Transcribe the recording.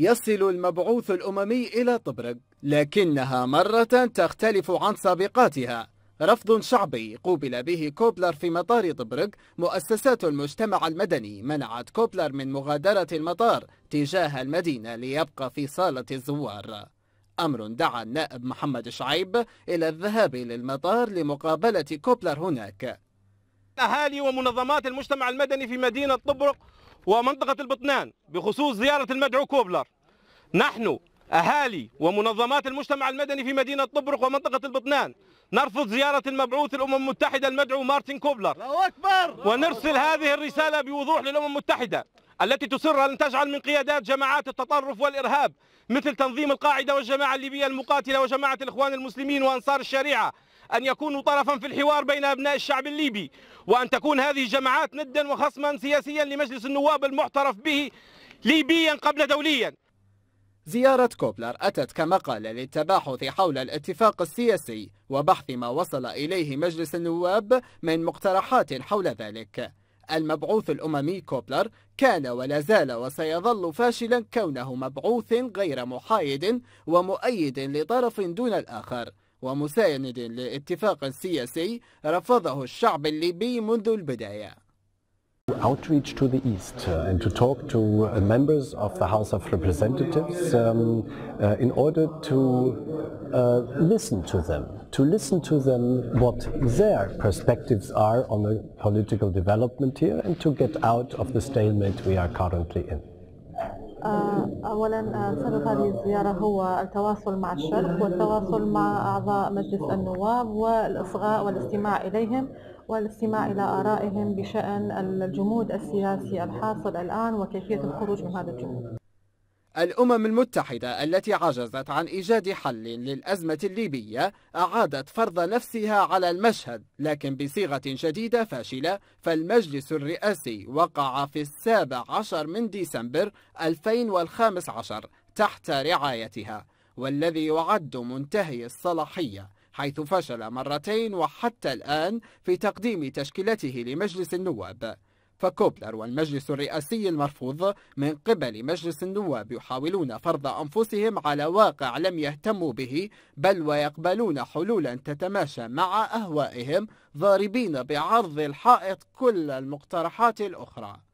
يصل المبعوث الأممي إلى طبرق لكنها مرة تختلف عن سابقاتها رفض شعبي قوبل به كوبلر في مطار طبرق مؤسسات المجتمع المدني منعت كوبلر من مغادرة المطار تجاه المدينة ليبقى في صالة الزوار أمر دعا النائب محمد شعيب إلى الذهاب للمطار لمقابلة كوبلر هناك أهالي ومنظمات المجتمع المدني في مدينة طبرق ومنطقة البطنان بخصوص زيارة المدعو كوبلر نحن أهالي ومنظمات المجتمع المدني في مدينة طبرق ومنطقة البطنان نرفض زيارة المبعوث الأمم المتحدة المدعو مارتن كوبلر أكبر ونرسل هذه الرسالة بوضوح للأمم المتحدة التي تصر أن تجعل من قيادات جماعات التطرف والإرهاب مثل تنظيم القاعدة والجماعة الليبية المقاتلة وجماعة الإخوان المسلمين وأنصار الشريعة أن يكونوا طرفا في الحوار بين أبناء الشعب الليبي وأن تكون هذه الجماعات ندا وخصما سياسيا لمجلس النواب المعترف به ليبيا قبل دوليا زيارة كوبلر أتت كمقال للتباحث حول الاتفاق السياسي وبحث ما وصل إليه مجلس النواب من مقترحات حول ذلك المبعوث الأممي كوبلر كان ولا زال وسيظل فاشلا كونه مبعوث غير محايد ومؤيد لطرف دون الآخر ومساند لاتفاق سياسي رفضه الشعب الليبي منذ البداية outreach to the East uh, and to talk to uh, members of the House of Representatives um, uh, in order to listen to them, to listen to them what their perspectives are on the political development here and to get out of the stalemate we are currently in. آه، أولا آه، سبب هذه الزيارة هو التواصل مع الشرق والتواصل مع أعضاء مجلس النواب والإصغاء والاستماع إليهم والاستماع إلى آرائهم بشأن الجمود السياسي الحاصل الآن وكيفية الخروج من هذا الجمود الأمم المتحدة التي عجزت عن إيجاد حل للأزمة الليبية أعادت فرض نفسها على المشهد لكن بصيغة جديدة فاشلة فالمجلس الرئاسي وقع في السابع عشر من ديسمبر 2015 تحت رعايتها والذي يعد منتهي الصلاحية حيث فشل مرتين وحتى الآن في تقديم تشكيلته لمجلس النواب فكوبلر والمجلس الرئاسي المرفوض من قبل مجلس النواب يحاولون فرض أنفسهم على واقع لم يهتموا به بل ويقبلون حلولا تتماشى مع أهوائهم ضاربين بعرض الحائط كل المقترحات الأخرى